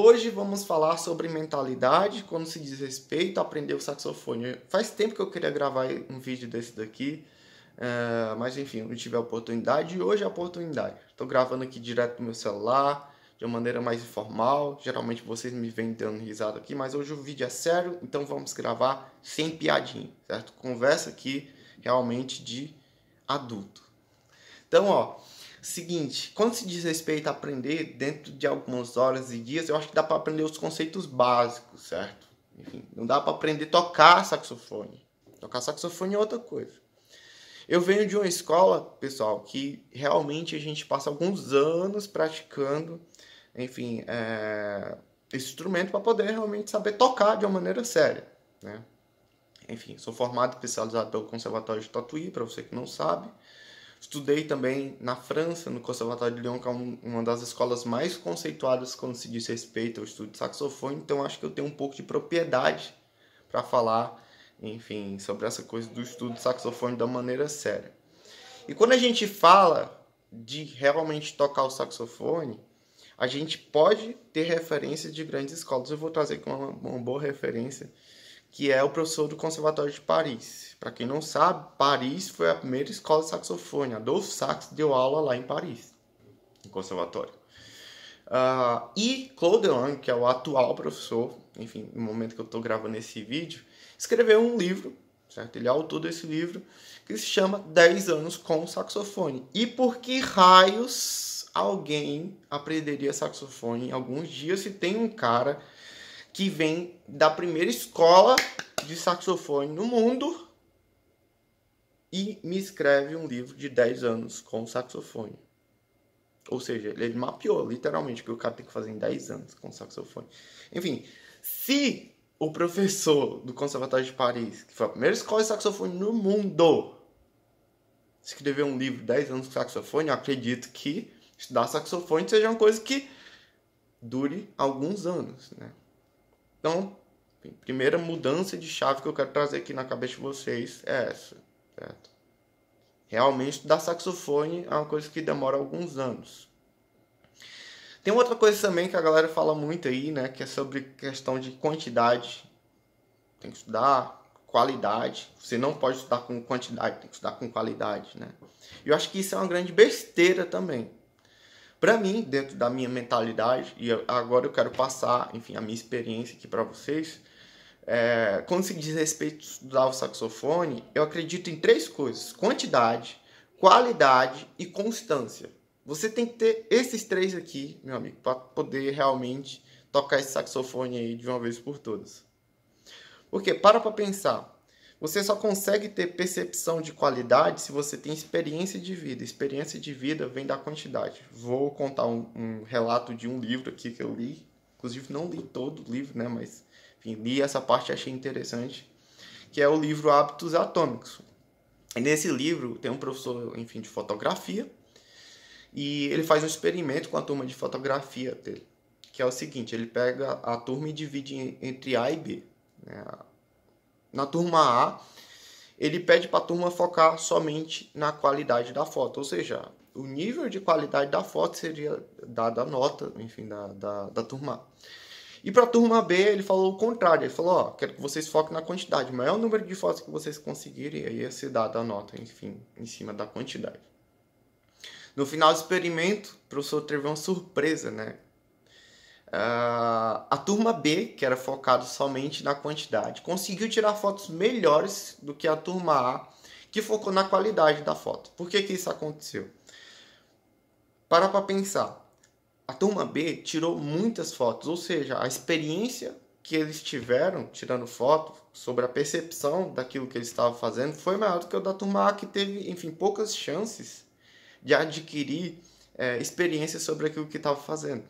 Hoje vamos falar sobre mentalidade quando se diz respeito a aprender o saxofone. Faz tempo que eu queria gravar um vídeo desse daqui, eh, mas enfim, não tive a oportunidade e hoje é a oportunidade. Estou gravando aqui direto do meu celular, de uma maneira mais informal. Geralmente vocês me vêm dando risada aqui, mas hoje o vídeo é sério, então vamos gravar sem piadinha, certo? Conversa aqui realmente de adulto. Então, ó, Seguinte, quando se diz respeito a aprender, dentro de algumas horas e dias, eu acho que dá para aprender os conceitos básicos, certo? Enfim, não dá para aprender tocar saxofone. Tocar saxofone é outra coisa. Eu venho de uma escola, pessoal, que realmente a gente passa alguns anos praticando, enfim, é, esse instrumento para poder realmente saber tocar de uma maneira séria, né? Enfim, sou formado especializado pelo Conservatório de Tatuí, para você que não sabe. Estudei também na França, no Conservatório de Lyon, que é um, uma das escolas mais conceituadas quando se diz respeito ao estudo de saxofone, então acho que eu tenho um pouco de propriedade para falar, enfim, sobre essa coisa do estudo de saxofone da maneira séria. E quando a gente fala de realmente tocar o saxofone, a gente pode ter referências de grandes escolas. Eu vou trazer aqui uma, uma boa referência que é o professor do Conservatório de Paris. Para quem não sabe, Paris foi a primeira escola de saxofone. Adolfo Sax deu aula lá em Paris, no conservatório. Uh, e Claude Lang, que é o atual professor, enfim, no momento que eu estou gravando esse vídeo, escreveu um livro, certo? Ele é autor desse livro, que se chama 10 anos com saxofone. E por que raios alguém aprenderia saxofone em alguns dias se tem um cara que vem da primeira escola de saxofone no mundo e me escreve um livro de 10 anos com saxofone. Ou seja, ele mapeou literalmente o que o cara tem que fazer em 10 anos com saxofone. Enfim, se o professor do Conservatório de Paris, que foi a primeira escola de saxofone no mundo, escreveu um livro 10 anos com saxofone, eu acredito que estudar saxofone seja uma coisa que dure alguns anos, né? Então, enfim, primeira mudança de chave que eu quero trazer aqui na cabeça de vocês é essa, certo? Realmente estudar saxofone é uma coisa que demora alguns anos. Tem outra coisa também que a galera fala muito aí, né, que é sobre questão de quantidade. Tem que estudar qualidade. Você não pode estudar com quantidade, tem que estudar com qualidade, né? Eu acho que isso é uma grande besteira também. Para mim, dentro da minha mentalidade, e agora eu quero passar, enfim, a minha experiência aqui para vocês, é, quando se diz respeito a estudar o saxofone, eu acredito em três coisas: quantidade, qualidade e constância. Você tem que ter esses três aqui, meu amigo, para poder realmente tocar esse saxofone aí de uma vez por todas. Porque para para pensar, você só consegue ter percepção de qualidade se você tem experiência de vida. Experiência de vida vem da quantidade. Vou contar um, um relato de um livro aqui que eu li. Inclusive, não li todo o livro, né? Mas enfim, li essa parte e achei interessante. Que é o livro Hábitos Atômicos. E nesse livro tem um professor, enfim, de fotografia. E ele faz um experimento com a turma de fotografia dele. Que é o seguinte: ele pega a turma e divide entre A e B. Né? na turma A, ele pede para a turma focar somente na qualidade da foto, ou seja, o nível de qualidade da foto seria dada a nota, enfim, da, da, da turma A. E para a turma B, ele falou o contrário. Ele falou: ó, quero que vocês foquem na quantidade. maior número de fotos que vocês conseguirem, aí ia ser dada a nota, enfim, em cima da quantidade. No final do experimento, o professor teve uma surpresa, né? Uh, a turma B, que era focado somente na quantidade, conseguiu tirar fotos melhores do que a turma A, que focou na qualidade da foto. Por que, que isso aconteceu? Para para pensar. A turma B tirou muitas fotos, ou seja, a experiência que eles tiveram tirando foto sobre a percepção daquilo que eles estavam fazendo foi maior do que o da turma A, que teve, enfim, poucas chances de adquirir é, experiência sobre aquilo que estava fazendo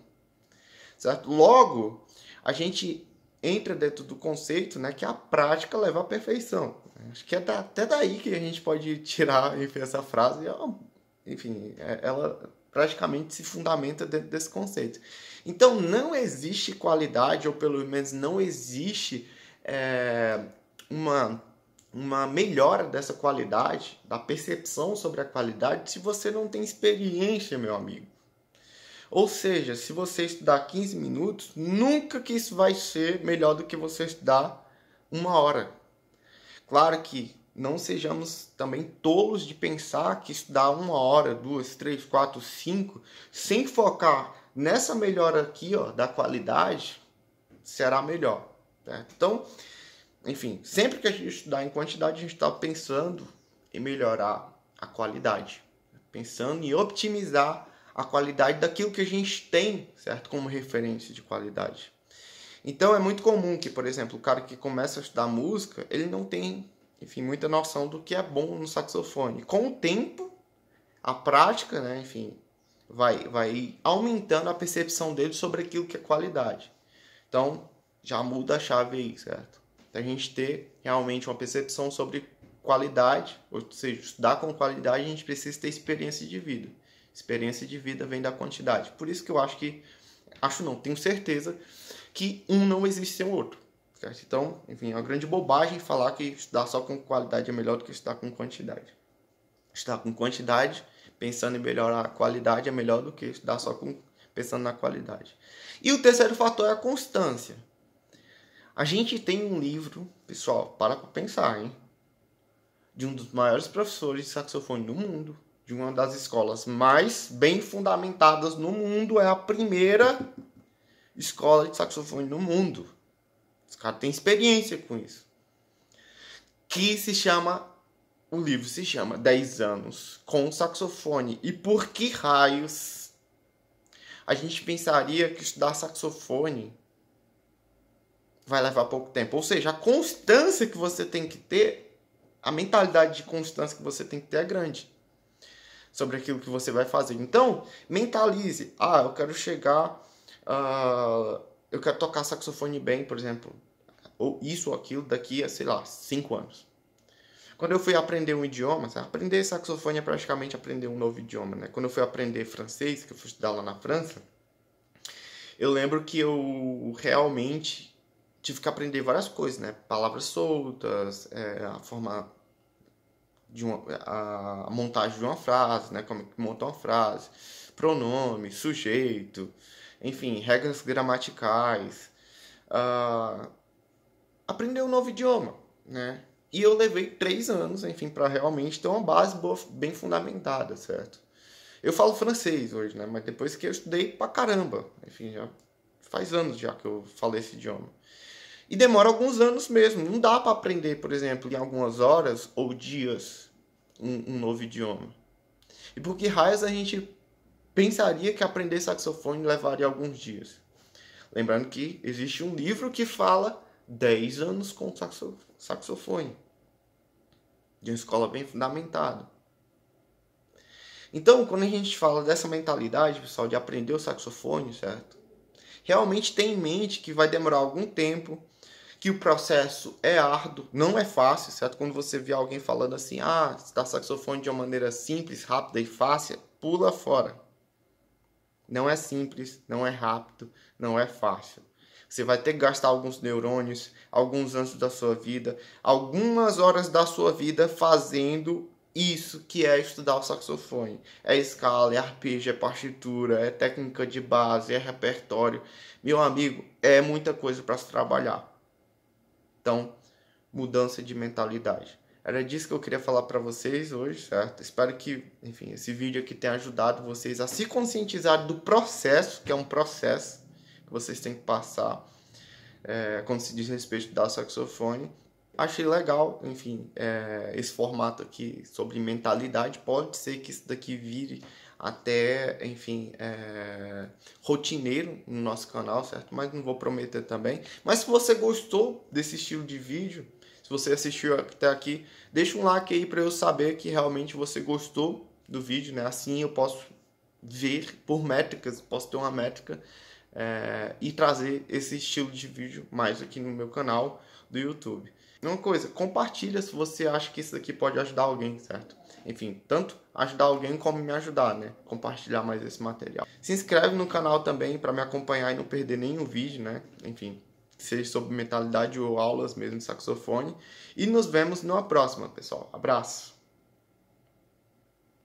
certo? Logo, a gente entra dentro do conceito né, que a prática leva à perfeição. Acho que é até daí que a gente pode tirar enfim, essa frase. É enfim, é, ela praticamente se fundamenta dentro desse conceito. Então, não existe qualidade, ou pelo menos não existe é, uma, uma melhora dessa qualidade, da percepção sobre a qualidade, se você não tem experiência, meu amigo. Ou seja, se você estudar 15 minutos, nunca que isso vai ser melhor do que você estudar uma hora. Claro que não sejamos também tolos de pensar que estudar uma hora, duas, três, quatro, cinco, sem focar nessa melhora aqui ó, da qualidade, será melhor. Né? Então, enfim, sempre que a gente estudar em quantidade, a gente está pensando em melhorar a qualidade, né? pensando em otimizar a qualidade daquilo que a gente tem, certo? Como referência de qualidade. Então é muito comum que, por exemplo, o cara que começa a estudar música, ele não tem, enfim, muita noção do que é bom no saxofone. Com o tempo, a prática, né, enfim, vai vai aumentando a percepção dele sobre aquilo que é qualidade. Então, já muda a chave aí, certo? A gente ter realmente uma percepção sobre qualidade, ou seja, estudar com qualidade, a gente precisa ter experiência de vida. Experiência de vida vem da quantidade. Por isso que eu acho que, acho não, tenho certeza que um não existe sem o outro. Certo? Então, enfim, é uma grande bobagem falar que estudar só com qualidade é melhor do que estudar com quantidade. Estudar com quantidade, pensando em melhorar a qualidade, é melhor do que estudar só com, pensando na qualidade. E o terceiro fator é a constância. A gente tem um livro, pessoal, para pra pensar, hein? De um dos maiores professores de saxofone do mundo, de uma das escolas mais bem fundamentadas no mundo, é a primeira escola de saxofone no mundo. Os caras têm experiência com isso. Que se chama. O livro se chama 10 anos com saxofone. E por que raios a gente pensaria que estudar saxofone vai levar pouco tempo? Ou seja, a constância que você tem que ter, a mentalidade de constância que você tem que ter é grande sobre aquilo que você vai fazer. Então, mentalize. Ah, eu quero chegar. Uh, eu quero tocar saxofone bem, por exemplo. Ou isso ou aquilo daqui a, sei lá, cinco anos. Quando eu fui aprender um idioma, sabe? aprender saxofone é praticamente aprender um novo idioma, né? Quando eu fui aprender francês, que eu fui estudar lá na França, eu lembro que eu realmente tive que aprender várias coisas, né? Palavras soltas, é, a forma de uma, a, montagem de uma frase, né? Como é que monta uma frase, pronome, sujeito, enfim, regras gramaticais. Uh, aprender um novo idioma, né? E eu levei três anos, enfim, para realmente ter uma base boa, bem fundamentada, certo? Eu falo francês hoje, né? Mas depois que eu estudei pra caramba, enfim, já faz anos já que eu falei esse idioma. E demora alguns anos mesmo. Não dá para aprender, por exemplo, em algumas horas ou dias um, um novo idioma. E por que raios a gente pensaria que aprender saxofone levaria alguns dias? Lembrando que existe um livro que fala 10 anos com saxo, saxofone. De uma escola bem fundamentada. Então, quando a gente fala dessa mentalidade, pessoal, de aprender o saxofone, certo? Realmente tem em mente que vai demorar algum tempo, que o processo é árduo, não é fácil, certo? Quando você vê alguém falando assim, ah, está saxofone de uma maneira simples, rápida e fácil, pula fora. Não é simples, não é rápido, não é fácil. Você vai ter que gastar alguns neurônios, alguns anos da sua vida, algumas horas da sua vida fazendo isso que é estudar o saxofone. É escala, é arpejo, é partitura, é técnica de base, é repertório. Meu amigo, é muita coisa para se trabalhar. Então, mudança de mentalidade. Era disso que eu queria falar para vocês hoje, certo? Espero que, enfim, esse vídeo aqui tenha ajudado vocês a se conscientizar do processo, que é um processo que vocês têm que passar é, quando se diz respeito da saxofone. Achei legal, enfim, é, esse formato aqui sobre mentalidade. Pode ser que isso daqui vire até, enfim, é, rotineiro no nosso canal, certo? Mas não vou prometer também. Mas se você gostou desse estilo de vídeo, se você assistiu até aqui, deixa um like aí para eu saber que realmente você gostou do vídeo, né? Assim eu posso ver por métricas, posso ter uma métrica é, e trazer esse estilo de vídeo mais aqui no meu canal do YouTube uma coisa, compartilha se você acha que isso daqui pode ajudar alguém, certo? Enfim, tanto ajudar alguém como me ajudar, né? Compartilhar mais esse material. Se inscreve no canal também para me acompanhar e não perder nenhum vídeo, né? Enfim, seja sobre mentalidade ou aulas mesmo de saxofone. E nos vemos numa próxima, pessoal. Abraço!